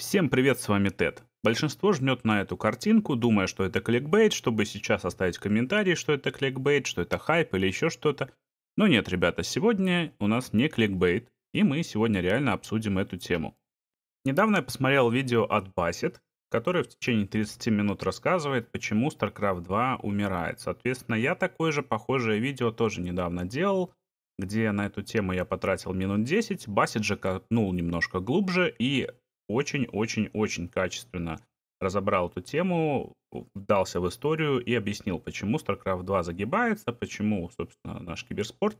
Всем привет, с вами Тед. Большинство жмет на эту картинку, думая, что это кликбейт, чтобы сейчас оставить комментарий, что это кликбейт, что это хайп или еще что-то. Но нет, ребята, сегодня у нас не кликбейт, и мы сегодня реально обсудим эту тему. Недавно я посмотрел видео от Bassett, который в течение 30 минут рассказывает, почему StarCraft 2 умирает. Соответственно, я такое же похожее видео тоже недавно делал, где на эту тему я потратил минут 10. Басит же копнул немножко глубже и очень-очень-очень качественно разобрал эту тему, вдался в историю и объяснил, почему StarCraft 2 загибается, почему, собственно, наш киберспорт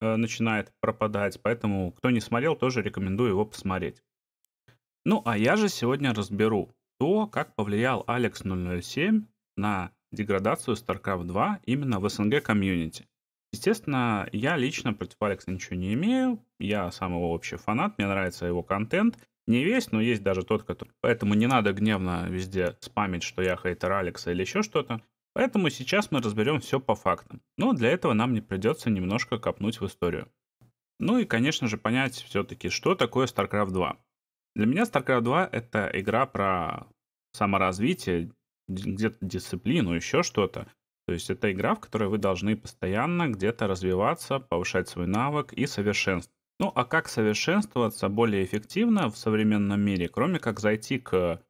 э, начинает пропадать. Поэтому, кто не смотрел, тоже рекомендую его посмотреть. Ну, а я же сегодня разберу то, как повлиял Алекс 007 на деградацию StarCraft 2 именно в СНГ комьюнити. Естественно, я лично против Алекса ничего не имею. Я самого его вообще фанат, мне нравится его контент — не весь, но есть даже тот, который... Поэтому не надо гневно везде спамить, что я хейтер Алекса или еще что-то. Поэтому сейчас мы разберем все по фактам. Но для этого нам не придется немножко копнуть в историю. Ну и, конечно же, понять все-таки, что такое StarCraft 2. Для меня StarCraft 2 — это игра про саморазвитие, где-то дисциплину, еще что-то. То есть это игра, в которой вы должны постоянно где-то развиваться, повышать свой навык и совершенствовать. Ну а как совершенствоваться более эффективно в современном мире, кроме как зайти к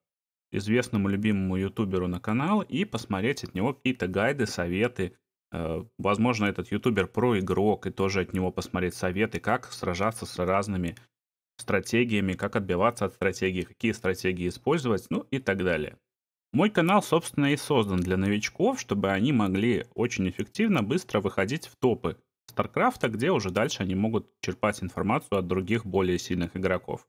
известному любимому ютуберу на канал и посмотреть от него какие-то гайды, советы. Э, возможно, этот ютубер про игрок и тоже от него посмотреть советы, как сражаться с разными стратегиями, как отбиваться от стратегии, какие стратегии использовать, ну и так далее. Мой канал, собственно, и создан для новичков, чтобы они могли очень эффективно, быстро выходить в топы Старкрафта, где уже дальше они могут черпать информацию от других более сильных игроков.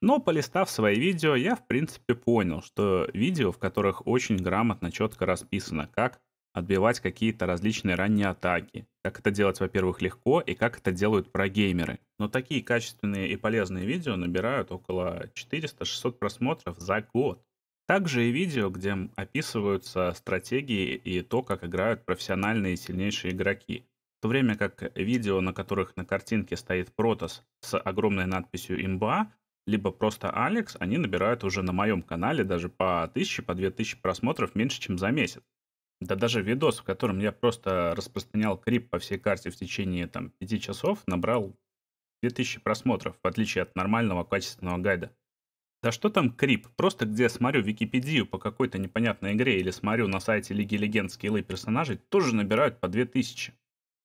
Но полистав свои видео, я в принципе понял, что видео, в которых очень грамотно, четко расписано, как отбивать какие-то различные ранние атаки, как это делать, во-первых, легко и как это делают прогеймеры. Но такие качественные и полезные видео набирают около 400-600 просмотров за год. Также и видео, где описываются стратегии и то, как играют профессиональные и сильнейшие игроки. В то время как э, видео, на которых на картинке стоит Протас с огромной надписью «Имба», либо просто Алекс, они набирают уже на моем канале даже по 1000, по 2000 просмотров меньше, чем за месяц. Да даже видос, в котором я просто распространял крип по всей карте в течение там 5 часов, набрал 2000 просмотров, в отличие от нормального качественного гайда. Да что там крип? Просто где смотрю Википедию по какой-то непонятной игре или смотрю на сайте Лиги Легенд скиллы персонажей, тоже набирают по 2000.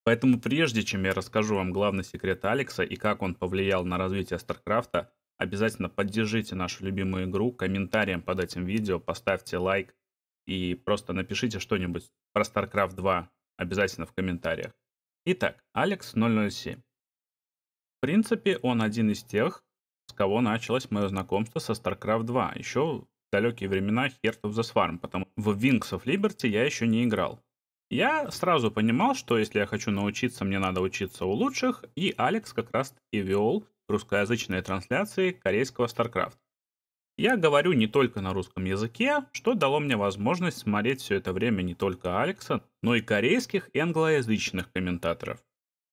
Поэтому прежде чем я расскажу вам главный секрет Алекса и как он повлиял на развитие StarCraft, обязательно поддержите нашу любимую игру комментарием под этим видео, поставьте лайк и просто напишите что-нибудь про StarCraft 2 обязательно в комментариях. Итак, Алекс 007. В принципе, он один из тех, с кого началось мое знакомство со StarCraft 2, еще в далекие времена Heart of the Swarm, потому в Wings of Liberty я еще не играл. Я сразу понимал, что если я хочу научиться, мне надо учиться у лучших, и Алекс как раз и вел русскоязычные трансляции корейского StarCraft. Я говорю не только на русском языке, что дало мне возможность смотреть все это время не только Алекса, но и корейских и англоязычных комментаторов.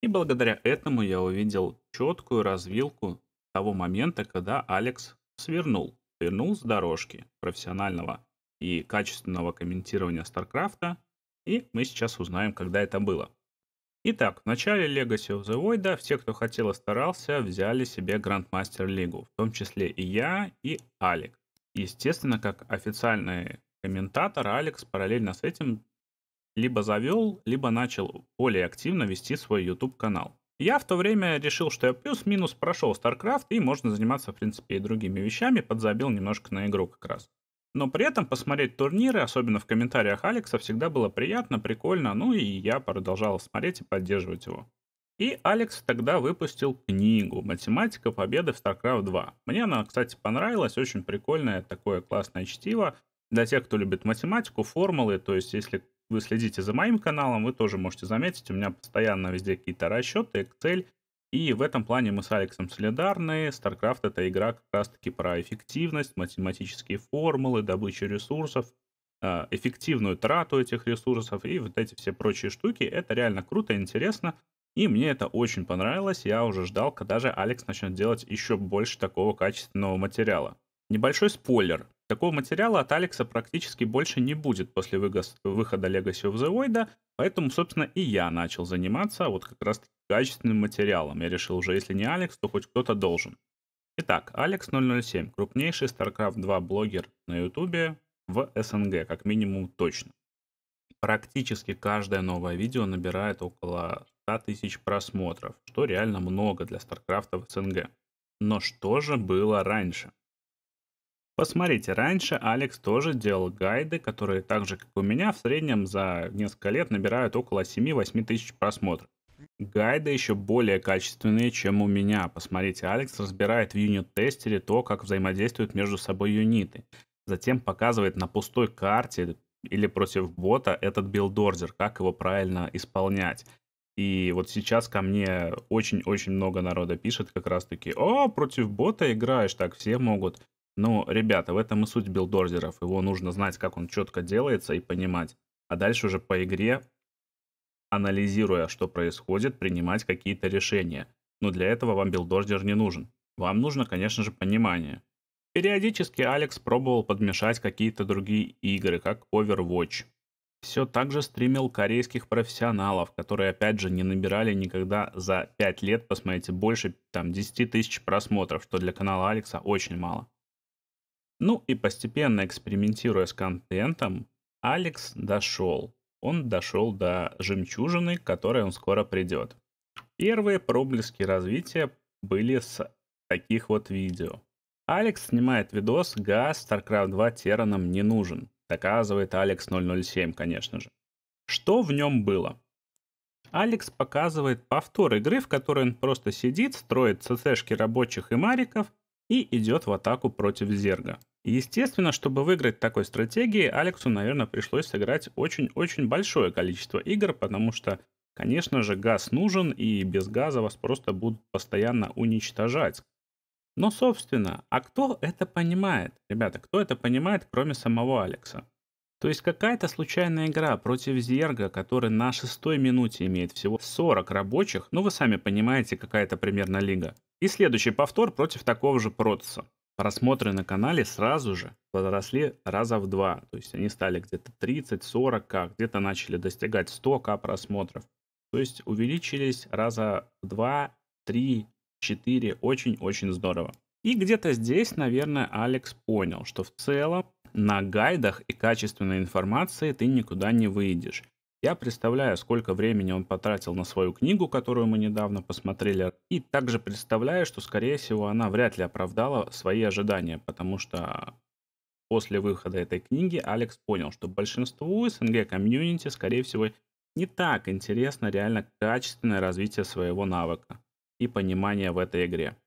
И благодаря этому я увидел четкую развилку того момента, когда Алекс свернул, свернул с дорожки профессионального и качественного комментирования StarCraft. И мы сейчас узнаем, когда это было. Итак, в начале Legacy of the Void все, кто хотел и старался, взяли себе Грандмастер Лигу, в том числе и я, и Алик. Естественно, как официальный комментатор, Алекс параллельно с этим либо завел, либо начал более активно вести свой YouTube-канал. Я в то время решил, что я плюс-минус прошел StarCraft и можно заниматься, в принципе, и другими вещами, подзабил немножко на игру как раз. Но при этом посмотреть турниры, особенно в комментариях Алекса, всегда было приятно, прикольно, ну и я продолжал смотреть и поддерживать его. И Алекс тогда выпустил книгу «Математика победы в StarCraft 2». Мне она, кстати, понравилась, очень прикольное такое классное чтиво. Для тех, кто любит математику, формулы, то есть если вы следите за моим каналом, вы тоже можете заметить, у меня постоянно везде какие-то расчеты, Excel, и в этом плане мы с Алексом солидарны. StarCraft — это игра как раз-таки про эффективность, математические формулы, добычу ресурсов, э, эффективную трату этих ресурсов и вот эти все прочие штуки. Это реально круто, интересно. И мне это очень понравилось. Я уже ждал, когда же Алекс начнет делать еще больше такого качественного материала. Небольшой спойлер. Такого материала от Алекса практически больше не будет после выхода Legacy of the Void, поэтому, собственно, и я начал заниматься вот как раз качественным материалом. Я решил уже, если не Алекс, то хоть кто-то должен. Итак, Алекс007, крупнейший StarCraft 2 блогер на YouTube в СНГ, как минимум точно. Практически каждое новое видео набирает около 100 тысяч просмотров, что реально много для StarCraft в СНГ. Но что же было раньше? Посмотрите, раньше Алекс тоже делал гайды, которые так же, как у меня, в среднем за несколько лет набирают около 7-8 тысяч просмотров. Гайды еще более качественные, чем у меня. Посмотрите, Алекс разбирает в юнит-тестере то, как взаимодействуют между собой юниты. Затем показывает на пустой карте или против бота этот билдордер, как его правильно исполнять. И вот сейчас ко мне очень-очень много народа пишет как раз-таки, о, против бота играешь, так все могут. Ну, ребята, в этом и суть билдорзеров. Его нужно знать, как он четко делается и понимать. А дальше уже по игре, анализируя, что происходит, принимать какие-то решения. Но для этого вам билдорзер не нужен. Вам нужно, конечно же, понимание. Периодически Алекс пробовал подмешать какие-то другие игры, как Overwatch. Все так же стримил корейских профессионалов, которые опять же не набирали никогда за 5 лет, посмотрите, больше там 10 тысяч просмотров, что для канала Алекса очень мало. Ну и постепенно экспериментируя с контентом, Алекс дошел. Он дошел до жемчужины, к которой он скоро придет. Первые проблески развития были с таких вот видео. Алекс снимает видос «Газ StarCraft 2 Тераном не нужен», доказывает Алекс 007, конечно же. Что в нем было? Алекс показывает повтор игры, в которой он просто сидит, строит ЦЦшки рабочих и мариков и идет в атаку против Зерга. Естественно, чтобы выиграть такой стратегии, Алексу, наверное, пришлось сыграть очень-очень большое количество игр, потому что, конечно же, газ нужен, и без газа вас просто будут постоянно уничтожать. Но, собственно, а кто это понимает? Ребята, кто это понимает, кроме самого Алекса? То есть какая-то случайная игра против Зерга, который на шестой минуте имеет всего 40 рабочих, ну вы сами понимаете, какая это примерно лига. И следующий повтор против такого же Протаса просмотры на канале сразу же возросли раза в два. То есть они стали где-то 30-40к, где-то начали достигать 100к просмотров. То есть увеличились раза в 2, 3, 4. Очень-очень здорово. И где-то здесь, наверное, Алекс понял, что в целом на гайдах и качественной информации ты никуда не выйдешь. Я представляю, сколько времени он потратил на свою книгу, которую мы недавно посмотрели, и также представляю, что, скорее всего, она вряд ли оправдала свои ожидания, потому что после выхода этой книги Алекс понял, что большинству СНГ комьюнити, скорее всего, не так интересно реально качественное развитие своего навыка и понимания в этой игре.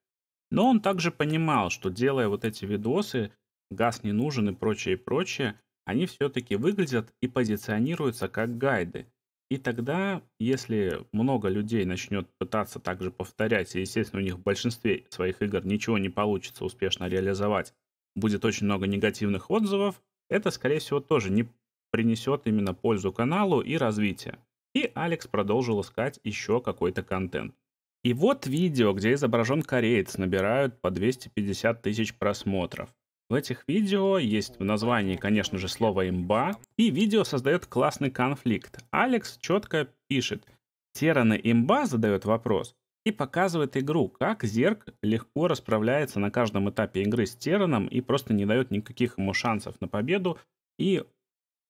Но он также понимал, что делая вот эти видосы, газ не нужен и прочее, и прочее, они все-таки выглядят и позиционируются как гайды. И тогда, если много людей начнет пытаться также повторять, и, естественно, у них в большинстве своих игр ничего не получится успешно реализовать, будет очень много негативных отзывов, это, скорее всего, тоже не принесет именно пользу каналу и развитию. И Алекс продолжил искать еще какой-то контент. И вот видео, где изображен кореец, набирают по 250 тысяч просмотров. В этих видео есть в названии, конечно же, слово «имба», и видео создает классный конфликт. Алекс четко пишет «Терана имба» задает вопрос и показывает игру, как Зерк легко расправляется на каждом этапе игры с Тераном и просто не дает никаких ему шансов на победу и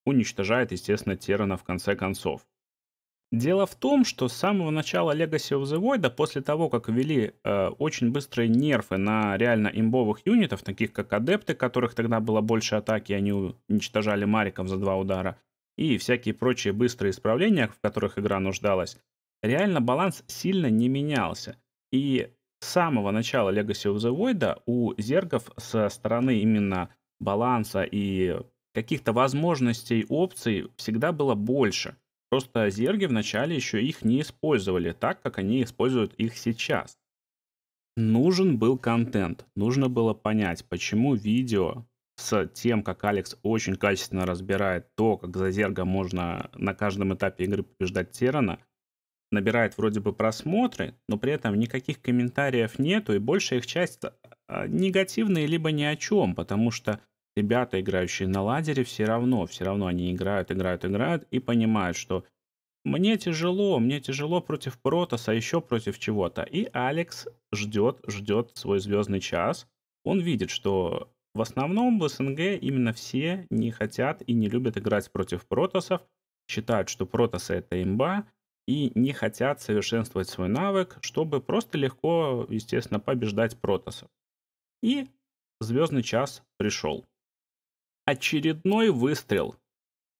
уничтожает, естественно, Терана в конце концов. Дело в том, что с самого начала Legacy of the Void, после того, как ввели э, очень быстрые нерфы на реально имбовых юнитов, таких как адепты, которых тогда было больше атаки, они уничтожали мариком за два удара, и всякие прочие быстрые исправления, в которых игра нуждалась, реально баланс сильно не менялся. И с самого начала Legacy of the Void у зергов со стороны именно баланса и каких-то возможностей, опций всегда было больше – Просто зерги вначале еще их не использовали так, как они используют их сейчас. Нужен был контент. Нужно было понять, почему видео с тем, как Алекс очень качественно разбирает то, как за зерга можно на каждом этапе игры побеждать Терана, набирает вроде бы просмотры, но при этом никаких комментариев нету, и большая их часть а, негативные либо ни о чем, потому что ребята, играющие на ладере, все равно, все равно они играют, играют, играют и понимают, что мне тяжело, мне тяжело против Протоса, еще против чего-то. И Алекс ждет, ждет свой звездный час. Он видит, что в основном в СНГ именно все не хотят и не любят играть против протосов, считают, что протосы это имба, и не хотят совершенствовать свой навык, чтобы просто легко, естественно, побеждать протосов. И звездный час пришел. Очередной выстрел.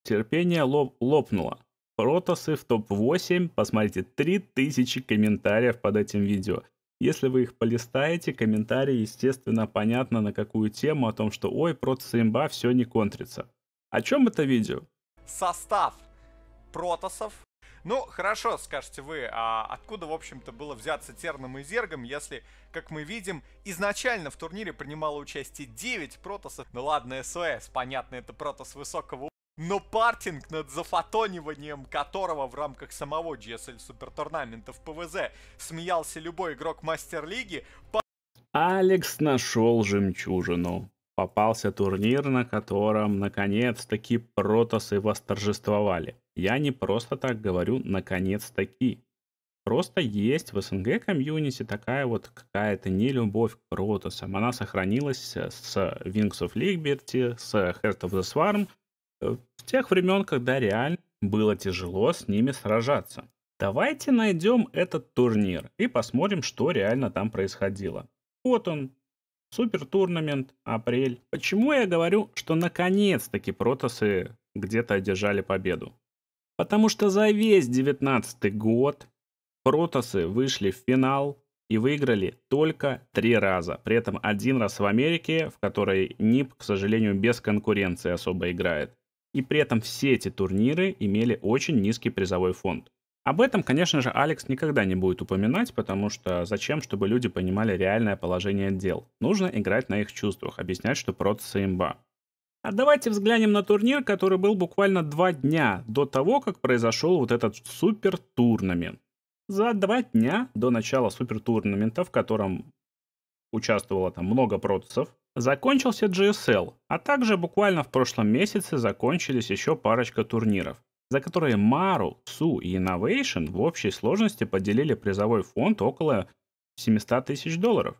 Терпение лоб лопнуло. Протасы в топ-8, посмотрите, 3000 комментариев под этим видео. Если вы их полистаете, комментарии, естественно, понятно на какую тему, о том, что ой, протасы имба, все не контрится. О чем это видео? Состав протасов ну, хорошо, скажете вы, а откуда, в общем-то, было взяться Терном и Зергом, если, как мы видим, изначально в турнире принимало участие 9 протосов? Ну ладно, СОС, понятно, это протос высокого но партинг над зафотониванием которого в рамках самого GSL супертурнамента в ПВЗ смеялся любой игрок мастер-лиги... По... Алекс нашел жемчужину. Попался турнир, на котором, наконец-таки, протосы восторжествовали. Я не просто так говорю «наконец-таки». Просто есть в СНГ комьюнити такая вот какая-то нелюбовь к протосам, Она сохранилась э, с Wings of Liberty, с Heart of the Swarm, с э, тех времен, когда реально было тяжело с ними сражаться. Давайте найдем этот турнир и посмотрим, что реально там происходило. Вот он, супертурнамент, апрель. Почему я говорю, что наконец-таки протосы где-то одержали победу? Потому что за весь девятнадцатый год протасы вышли в финал и выиграли только три раза. При этом один раз в Америке, в которой НИП, к сожалению, без конкуренции особо играет. И при этом все эти турниры имели очень низкий призовой фонд. Об этом, конечно же, Алекс никогда не будет упоминать, потому что зачем, чтобы люди понимали реальное положение дел? Нужно играть на их чувствах, объяснять, что протасы имба. А давайте взглянем на турнир, который был буквально два дня до того, как произошел вот этот супертурнамент. За два дня до начала супертурнамента, в котором участвовало там много протусов, закончился GSL, а также буквально в прошлом месяце закончились еще парочка турниров, за которые Мару, Су и Innovation в общей сложности поделили призовой фонд около 700 тысяч долларов.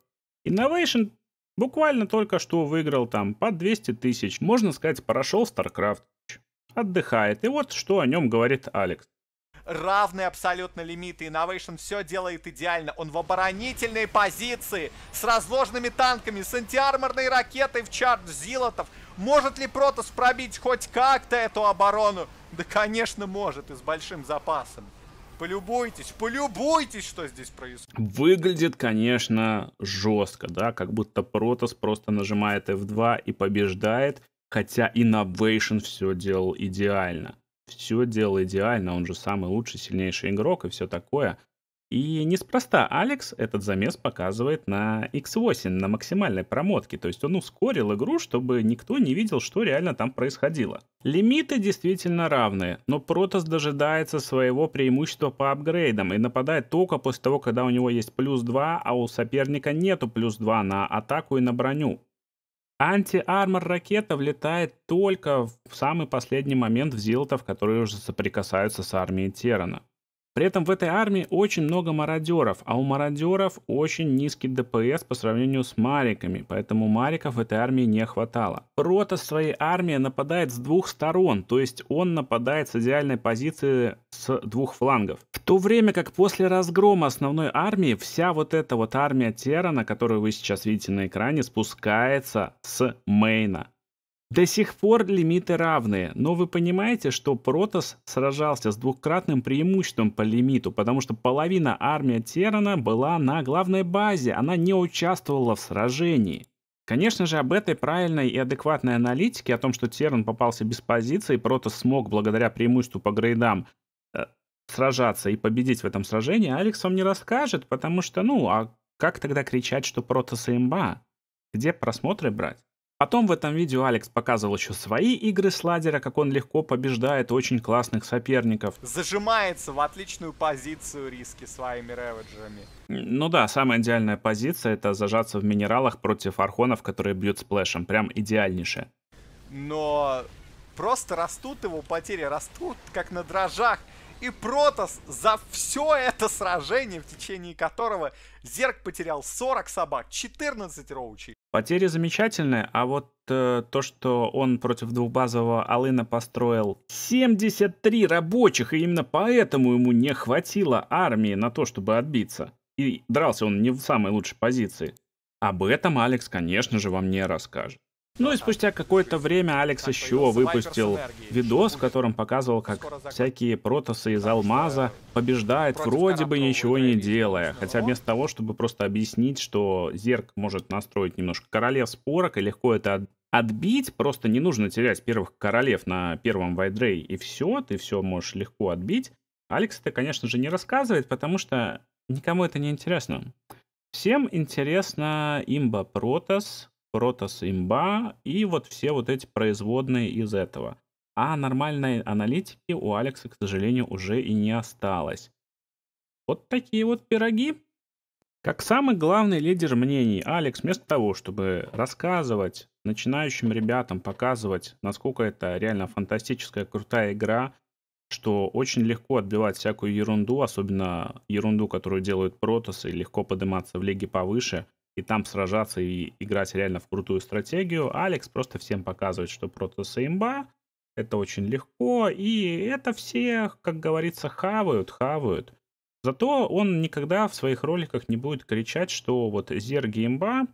Innovation Буквально только что выиграл там под 200 тысяч, можно сказать, прошел StarCraft. Отдыхает, и вот что о нем говорит Алекс равные абсолютно лимиты. Innovation все делает идеально. Он в оборонительной позиции, с разложенными танками, с антиарморной ракетой в чардж Зилотов. Может ли Протас пробить хоть как-то эту оборону? Да, конечно, может, и с большим запасом. Полюбуйтесь, полюбуйтесь, что здесь происходит. Выглядит, конечно, жестко, да, как будто Протас просто нажимает F2 и побеждает, хотя Innovation все делал идеально. Все делал идеально, он же самый лучший, сильнейший игрок и все такое. И неспроста Алекс этот замес показывает на X8, на максимальной промотке, то есть он ускорил игру, чтобы никто не видел, что реально там происходило. Лимиты действительно равны, но Протос дожидается своего преимущества по апгрейдам и нападает только после того, когда у него есть плюс 2, а у соперника нету плюс 2 на атаку и на броню. Анти-армор ракета влетает только в самый последний момент в зилтов, которые уже соприкасаются с армией Терана. При этом в этой армии очень много мародеров, а у мародеров очень низкий ДПС по сравнению с мариками, поэтому мариков в этой армии не хватало. Прото своей армии нападает с двух сторон, то есть он нападает с идеальной позиции с двух флангов. В то время как после разгрома основной армии вся вот эта вот армия Терана, которую вы сейчас видите на экране, спускается с мейна. До сих пор лимиты равные, но вы понимаете, что Протос сражался с двукратным преимуществом по лимиту, потому что половина армии Терана была на главной базе, она не участвовала в сражении. Конечно же, об этой правильной и адекватной аналитике, о том, что Теран попался без позиции, Протос смог благодаря преимуществу по грейдам э, сражаться и победить в этом сражении, Алекс вам не расскажет, потому что, ну, а как тогда кричать, что Протос имба? Где просмотры брать? Потом в этом видео Алекс показывал еще свои игры слайдера, как он легко побеждает очень классных соперников. Зажимается в отличную позицию риски своими реведжами. Ну да, самая идеальная позиция это зажаться в минералах против архонов, которые бьют сплэшем. Прям идеальнейшее. Но просто растут его потери, растут как на дрожжах. И Протас за все это сражение, в течение которого Зерк потерял 40 собак, 14 роучей, Потеря замечательная, а вот э, то, что он против двухбазового Алына построил 73 рабочих, и именно поэтому ему не хватило армии на то, чтобы отбиться. И дрался он не в самой лучшей позиции. Об этом Алекс, конечно же, вам не расскажет. Ну и спустя какое-то время Алекс еще выпустил видос, в котором показывал, как всякие протосы из алмаза побеждает, вроде бы ничего не делая. Хотя вместо того, чтобы просто объяснить, что Зерк может настроить немножко королев спорок и легко это отбить, просто не нужно терять первых королев на первом вайдрей, и все, ты все можешь легко отбить. Алекс это, конечно же, не рассказывает, потому что никому это не интересно. Всем интересно имба протос. Протос имба и вот все вот эти производные из этого. А нормальной аналитики у Алекса, к сожалению, уже и не осталось. Вот такие вот пироги. Как самый главный лидер мнений, Алекс, вместо того, чтобы рассказывать начинающим ребятам, показывать, насколько это реально фантастическая, крутая игра, что очень легко отбивать всякую ерунду, особенно ерунду, которую делают Протосы, легко подниматься в лиге повыше, и там сражаться и играть реально в крутую стратегию. Алекс просто всем показывает, что Протас и имба, это очень легко, и это все, как говорится, хавают, хавают. Зато он никогда в своих роликах не будет кричать, что вот Зерги имба,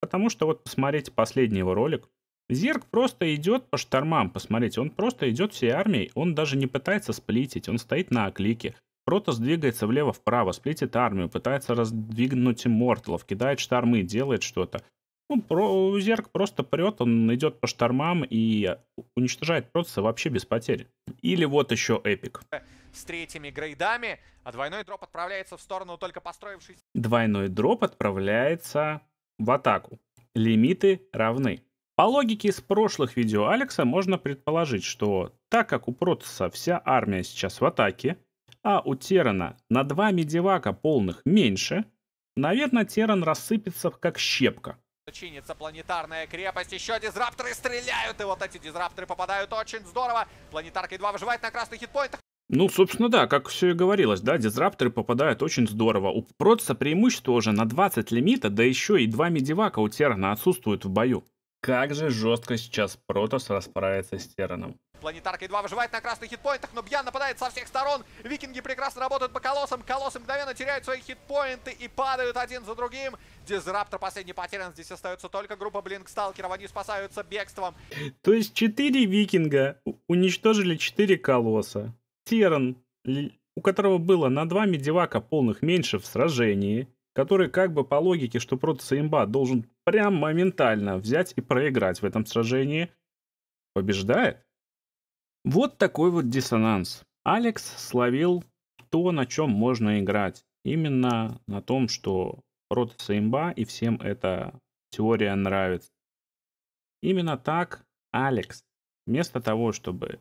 потому что вот посмотрите последний его ролик, Зерг просто идет по штормам, посмотрите, он просто идет всей армией, он даже не пытается сплитить, он стоит на оклике. Протос двигается влево-вправо, сплитит армию, пытается раздвигнуть имморталов, кидает штормы, делает что-то. Ну, про, Зерк просто прет, он идет по штормам и э, уничтожает Протоса вообще без потерь. Или вот еще Эпик. С третьими грейдами, а двойной дроп отправляется в сторону только построившись... Двойной дроп отправляется в атаку. Лимиты равны. По логике из прошлых видео Алекса можно предположить, что так как у Протоса вся армия сейчас в атаке, а у Терана на два медивака полных меньше, наверное, Теран рассыпется как щепка. Чинится планетарная крепость, еще дизрапторы стреляют, и вот эти дизрапторы попадают очень здорово. Планетарка едва выживает на красных хитпоинтах. Ну, собственно, да, как все и говорилось, да, дизрапторы попадают очень здорово. У Протса преимущество уже на 20 лимита, да еще и два медивака у Терана отсутствуют в бою. Как же жестко сейчас Протос расправится с Тераном. Планетарка едва выживает на красных хитпоинтах, но Бьян нападает со всех сторон. Викинги прекрасно работают по колоссам. Колоссы мгновенно теряют свои хитпоинты и падают один за другим. Дизраптор последний потерян. Здесь остается только группа Блинксталкеров. Они спасаются бегством. То есть 4 викинга уничтожили 4 колосса. Терн, у которого было на 2 медивака полных меньше в сражении, который как бы по логике, что протаса имба должен прям моментально взять и проиграть в этом сражении, побеждает. Вот такой вот диссонанс. Алекс словил то, на чем можно играть. Именно на том, что Ротаса имба, и всем эта теория нравится. Именно так Алекс, вместо того, чтобы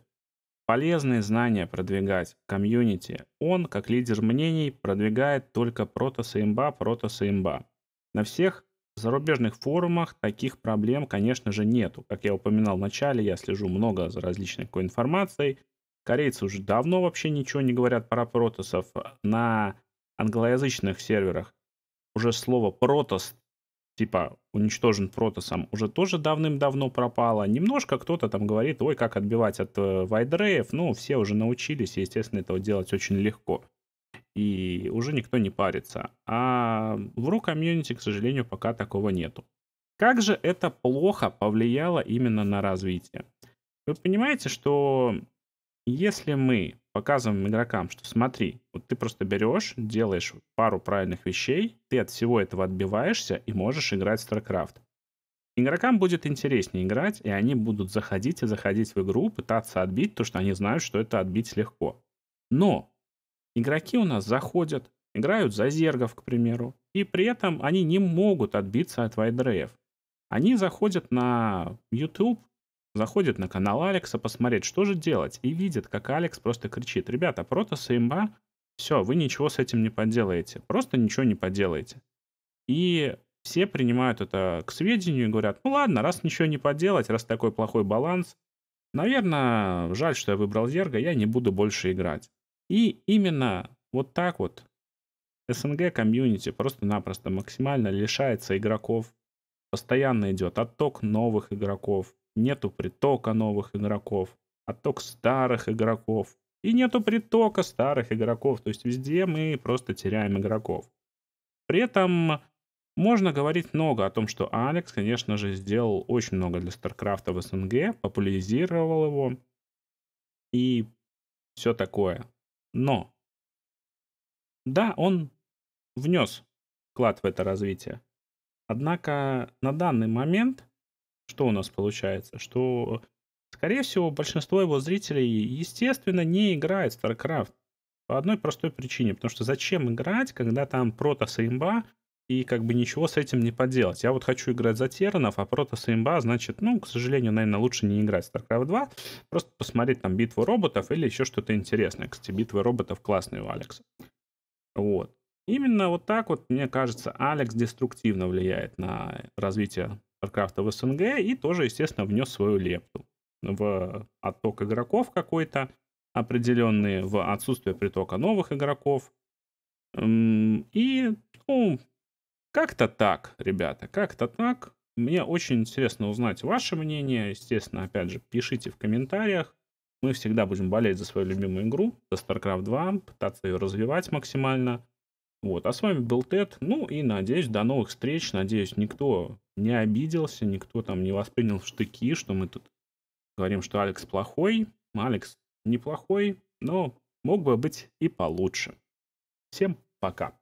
полезные знания продвигать в комьюнити, он, как лидер мнений, продвигает только протосоимба, протосоимба. На всех зарубежных форумах таких проблем, конечно же, нету. Как я упоминал в начале, я слежу много за различной такой информацией. Корейцы уже давно вообще ничего не говорят про протосов. На англоязычных серверах уже слово протос, типа уничтожен протосом, уже тоже давным-давно пропало. Немножко кто-то там говорит, ой, как отбивать от э, вайдреев. Ну, все уже научились, естественно, этого делать очень легко и уже никто не парится. А в ру комьюнити, к сожалению, пока такого нету. Как же это плохо повлияло именно на развитие? Вы понимаете, что если мы показываем игрокам, что смотри, вот ты просто берешь, делаешь пару правильных вещей, ты от всего этого отбиваешься и можешь играть в StarCraft. Игрокам будет интереснее играть, и они будут заходить и заходить в игру, пытаться отбить то, что они знают, что это отбить легко. Но Игроки у нас заходят, играют за зергов, к примеру, и при этом они не могут отбиться от вайдреев. Они заходят на YouTube, заходят на канал Алекса посмотреть, что же делать, и видят, как Алекс просто кричит, ребята, протосы имба, все, вы ничего с этим не поделаете, просто ничего не поделаете. И все принимают это к сведению и говорят, ну ладно, раз ничего не поделать, раз такой плохой баланс, наверное, жаль, что я выбрал Зерга, я не буду больше играть. И именно вот так вот СНГ комьюнити просто-напросто максимально лишается игроков. Постоянно идет отток новых игроков, нету притока новых игроков, отток старых игроков. И нету притока старых игроков, то есть везде мы просто теряем игроков. При этом можно говорить много о том, что Алекс, конечно же, сделал очень много для Старкрафта в СНГ, популяризировал его и все такое. Но. Да, он внес вклад в это развитие. Однако на данный момент, что у нас получается? Что, скорее всего, большинство его зрителей, естественно, не играет в StarCraft. По одной простой причине. Потому что зачем играть, когда там прото-саимба, и как бы ничего с этим не поделать. Я вот хочу играть за Терранов, а протаса имба, значит, ну, к сожалению, наверное, лучше не играть в StarCraft 2, просто посмотреть там битву роботов или еще что-то интересное. Кстати, битва роботов классная у Алекса. Вот. Именно вот так вот, мне кажется, Алекс деструктивно влияет на развитие StarCraft в СНГ и тоже, естественно, внес свою лепту в отток игроков какой-то определенный, в отсутствие притока новых игроков. И, ну, как-то так, ребята, как-то так. Мне очень интересно узнать ваше мнение. Естественно, опять же, пишите в комментариях. Мы всегда будем болеть за свою любимую игру, за StarCraft 2, пытаться ее развивать максимально. Вот, а с вами был Тед. Ну и надеюсь, до новых встреч. Надеюсь, никто не обиделся, никто там не воспринял в штыки, что мы тут говорим, что Алекс плохой. Алекс неплохой, но мог бы быть и получше. Всем пока.